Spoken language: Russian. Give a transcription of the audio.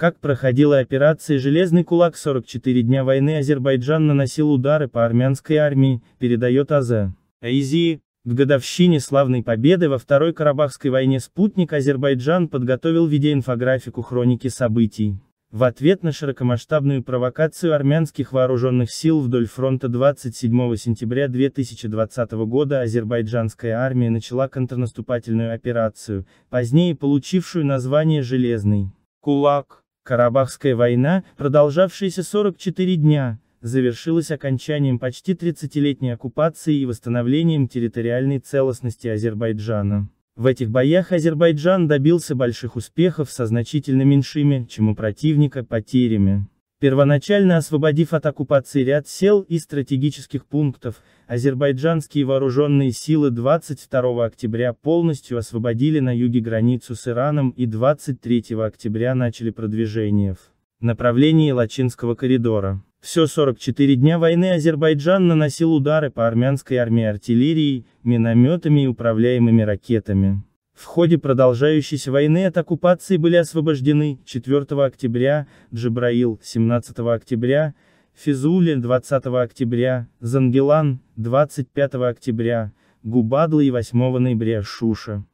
Как проходила операция «Железный кулак» 44 дня войны Азербайджан наносил удары по армянской армии, передает АЗ. АИЗИ. В годовщине славной победы во Второй Карабахской войне «Спутник» Азербайджан подготовил видеоинфографику хроники событий. В ответ на широкомасштабную провокацию армянских вооруженных сил вдоль фронта 27 сентября 2020 года азербайджанская армия начала контрнаступательную операцию, позднее получившую название «Железный кулак». Карабахская война, продолжавшаяся 44 дня, завершилась окончанием почти 30-летней оккупации и восстановлением территориальной целостности Азербайджана. В этих боях Азербайджан добился больших успехов со значительно меньшими, чем у противника, потерями. Первоначально освободив от оккупации ряд сел и стратегических пунктов, азербайджанские вооруженные силы 22 октября полностью освободили на юге границу с Ираном и 23 октября начали продвижение в направлении Лачинского коридора. Все 44 дня войны Азербайджан наносил удары по армянской армии артиллерией, минометами и управляемыми ракетами. В ходе продолжающейся войны от оккупации были освобождены 4 октября Джибраил, 17 октября Физули, 20 октября Зангелан, 25 октября Губадлы и 8 ноября Шуша.